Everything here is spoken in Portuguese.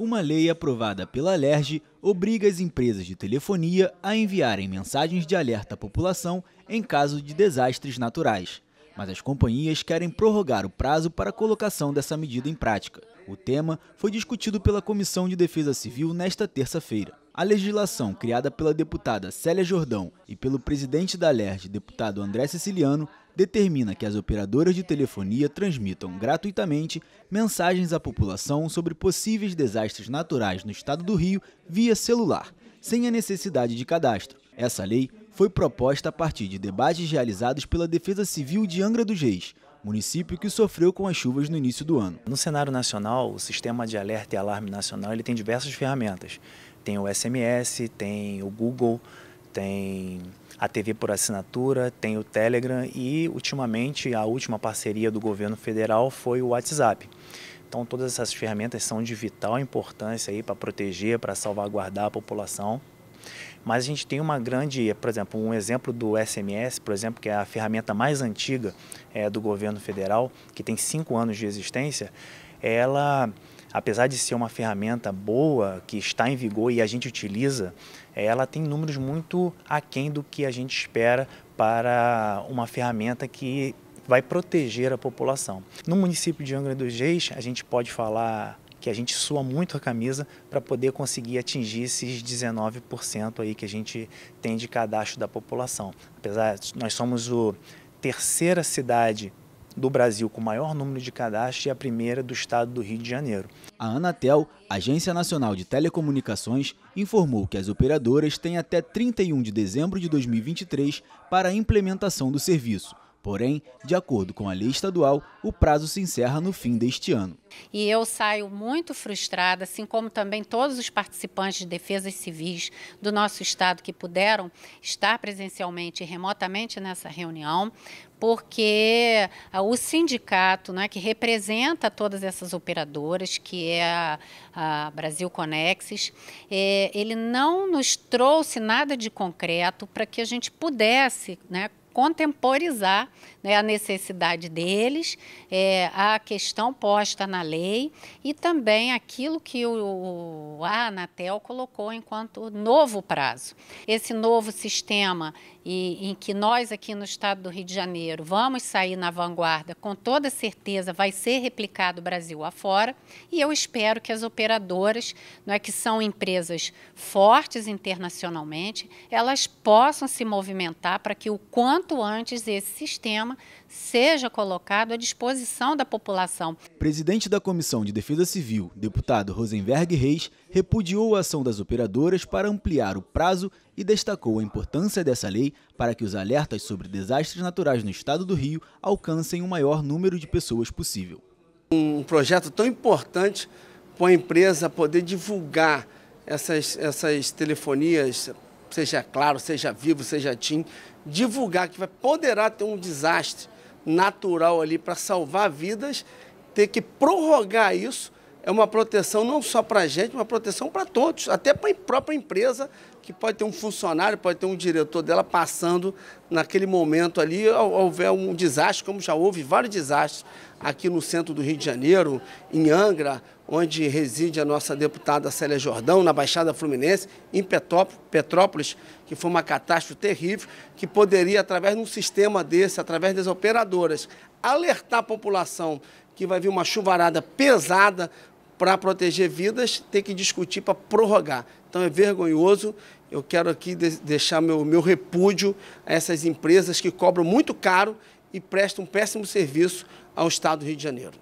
uma lei aprovada pela LERJ obriga as empresas de telefonia a enviarem mensagens de alerta à população em caso de desastres naturais. Mas as companhias querem prorrogar o prazo para a colocação dessa medida em prática. O tema foi discutido pela Comissão de Defesa Civil nesta terça-feira. A legislação criada pela deputada Célia Jordão e pelo presidente da LERJ, deputado André Siciliano, determina que as operadoras de telefonia transmitam gratuitamente mensagens à população sobre possíveis desastres naturais no estado do Rio via celular, sem a necessidade de cadastro. Essa lei foi proposta a partir de debates realizados pela Defesa Civil de Angra dos Reis, município que sofreu com as chuvas no início do ano. No cenário nacional, o sistema de alerta e alarme nacional ele tem diversas ferramentas. Tem o SMS, tem o Google, tem a TV por assinatura, tem o Telegram e, ultimamente, a última parceria do governo federal foi o WhatsApp. Então, todas essas ferramentas são de vital importância aí para proteger, para salvaguardar a população. Mas a gente tem uma grande, por exemplo, um exemplo do SMS, por exemplo, que é a ferramenta mais antiga é, do governo federal, que tem cinco anos de existência, ela apesar de ser uma ferramenta boa, que está em vigor e a gente utiliza, eh, ela tem números muito aquém do que a gente espera para uma ferramenta que vai proteger a população. No município de Angra dos Reis, a gente pode falar que a gente sua muito a camisa para poder conseguir atingir esses 19% aí que a gente tem de cadastro da população. Apesar nós somos o terceira cidade do Brasil com maior número de cadastros e a primeira do estado do Rio de Janeiro. A Anatel, Agência Nacional de Telecomunicações, informou que as operadoras têm até 31 de dezembro de 2023 para a implementação do serviço. Porém, de acordo com a lei estadual, o prazo se encerra no fim deste ano. E eu saio muito frustrada, assim como também todos os participantes de defesas civis do nosso estado que puderam estar presencialmente e remotamente nessa reunião, porque ah, o sindicato, né, que representa todas essas operadoras, que é a, a Brasil Conexis, é, eh, ele não nos trouxe nada de concreto para que a gente pudesse né, contemporizar né, a necessidade deles, é, a questão posta na lei e também aquilo que o, a Anatel colocou enquanto novo prazo. Esse novo sistema e, em que nós aqui no estado do Rio de Janeiro vamos sair na vanguarda, com toda certeza vai ser replicado Brasil afora e eu espero que as operadoras, não é, que são empresas fortes internacionalmente, elas possam se movimentar para que o quanto quanto antes esse sistema seja colocado à disposição da população. Presidente da Comissão de Defesa Civil, deputado Rosenberg Reis, repudiou a ação das operadoras para ampliar o prazo e destacou a importância dessa lei para que os alertas sobre desastres naturais no estado do Rio alcancem o maior número de pessoas possível. Um projeto tão importante para a empresa poder divulgar essas, essas telefonias seja Claro, seja Vivo, seja TIM, divulgar que vai poderá ter um desastre natural ali para salvar vidas, ter que prorrogar isso é uma proteção não só para a gente, uma proteção para todos, até para a própria empresa, que pode ter um funcionário, pode ter um diretor dela passando naquele momento ali, houver um desastre, como já houve vários desastres aqui no centro do Rio de Janeiro, em Angra, onde reside a nossa deputada Célia Jordão, na Baixada Fluminense, em Petrópolis, que foi uma catástrofe terrível, que poderia, através de um sistema desse, através das operadoras, alertar a população que vai vir uma chuvarada pesada para proteger vidas, tem que discutir para prorrogar. Então é vergonhoso. Eu quero aqui de deixar meu, meu repúdio a essas empresas que cobram muito caro e prestam um péssimo serviço ao Estado do Rio de Janeiro.